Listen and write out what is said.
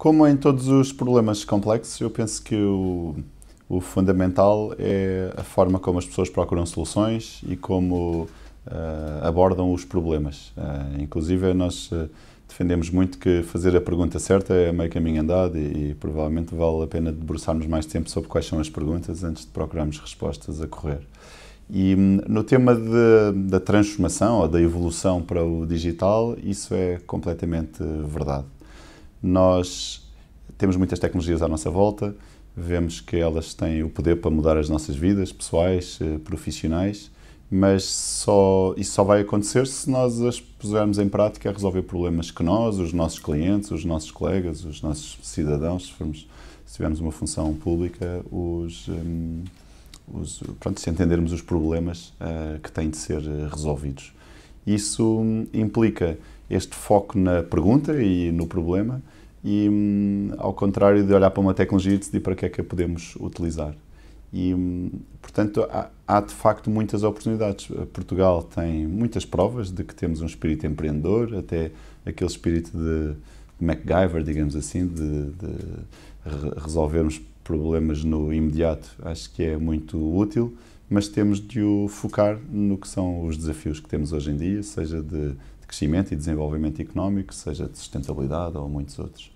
Como em todos os problemas complexos, eu penso que o, o fundamental é a forma como as pessoas procuram soluções e como uh, abordam os problemas. Uh, inclusive, nós eh, defendemos muito que fazer a pergunta certa é meio caminho andado e, e, provavelmente vale a pena debruçarmos mais tempo sobre quais são as perguntas antes de procurarmos respostas a correr. E hum, no tema de, da transformação ou da evolução para o digital, isso é completamente verdade nós temos muitas tecnologias à nossa volta, vemos que elas têm o poder para mudar as nossas vidas pessoais, eh, profissionais, mas só, isso só vai acontecer se nós as pusermos em prática a resolver problemas que nós, os nossos clientes, os nossos colegas, os nossos cidadãos, se, formos, se tivermos uma função pública, os, um, os, pronto, se entendermos os problemas uh, que têm de ser eh, resolvidos. Isso hum, implica este foco na pergunta e no problema e hum, ao contrário de olhar para uma tecnologia e decidir para que é que a podemos utilizar. E, hum, portanto, há, há, de facto muitas oportunidades. Eh, Portugal tem muitas provas de que temos um espírito empreendedor, até aquele espírito de MacGyver, digamos assim, de, de resolvermos problemas no imediato. Acho que é muito útil mas temos de o focar no que são os desafios que temos hoje em dia, seja de, de crescimento e desenvolvimento económico, seja de sustentabilidade ou muitos outros.